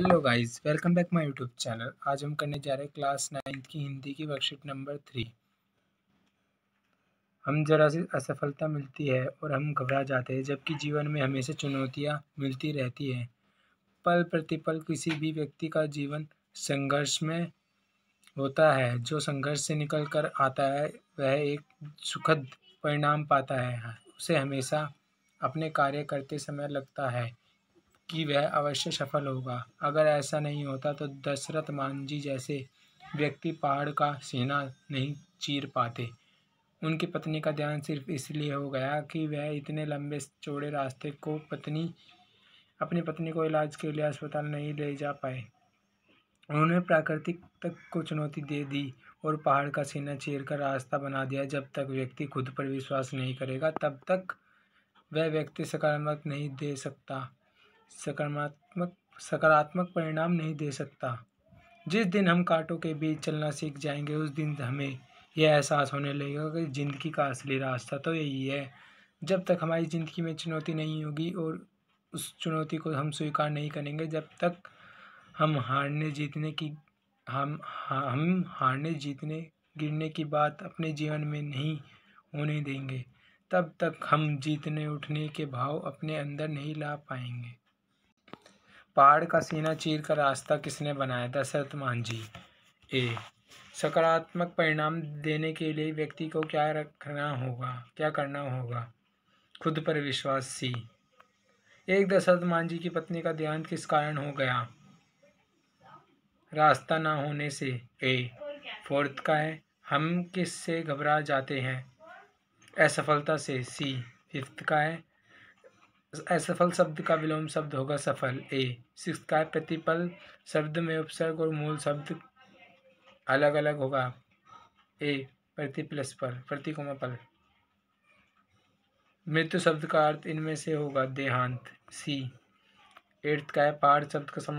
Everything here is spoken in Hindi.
hello guys welcome back my YouTube channel आज हम करने जा रहे हैं क्लास नाइन्थ की हिंदी की वर्कशीट नंबर थ्री हम जरा सी असफलता मिलती है और हम घबरा जाते हैं जबकि जीवन में हमेशा चुनौतियां मिलती रहती हैं पल प्रतिपल किसी भी व्यक्ति का जीवन संघर्ष में होता है जो संघर्ष से निकल कर आता है वह एक सुखद परिणाम पाता है उसे हमेशा अपने कार्य करते समय लगता है कि वह अवश्य सफल होगा अगर ऐसा नहीं होता तो दशरथ मांझी जैसे व्यक्ति पहाड़ का सीना नहीं चीर पाते उनकी पत्नी का ध्यान सिर्फ इसलिए हो गया कि वह इतने लंबे चौड़े रास्ते को पत्नी अपनी पत्नी को इलाज के लिए अस्पताल नहीं ले जा पाए उन्होंने प्राकृतिक तक को चुनौती दे दी और पहाड़ का सीना चीर कर रास्ता बना दिया जब तक व्यक्ति खुद पर विश्वास नहीं करेगा तब तक वह व्यक्ति सकारात्मक नहीं दे सकता सकारात्मक सकारात्मक परिणाम नहीं दे सकता जिस दिन हम कांटों के बीच चलना सीख जाएंगे उस दिन हमें यह एहसास होने लगेगा कि ज़िंदगी का असली रास्ता तो यही है जब तक हमारी ज़िंदगी में चुनौती नहीं होगी और उस चुनौती को हम स्वीकार नहीं करेंगे जब तक हम हारने जीतने की हम हम हारने जीतने गिरने की बात अपने जीवन में नहीं होने देंगे तब तक हम जीतने उठने के भाव अपने अंदर नहीं ला पाएंगे पहाड़ का सीना चीर का रास्ता किसने बनाया दशरथ जी ए सकारात्मक परिणाम देने के लिए व्यक्ति को क्या रखना होगा क्या करना होगा खुद पर विश्वास सी एक दशरथ जी की पत्नी का देहांत किस कारण हो गया रास्ता ना होने से ए फोर्थ का है हम किस से घबरा जाते हैं असफलता से सी फिफ्थ का है असफल शब्द का विलोम शब्द होगा सफल ए का प्रतिपल शब्द में उपसर्ग और मूल शब्द अलग अलग होगा ए प्रति प्लस पर प्रतिकोमा पल मृत्यु शब्द का अर्थ इनमें से होगा देहांत सी एर्थ का है पहाड़ शब्द का समान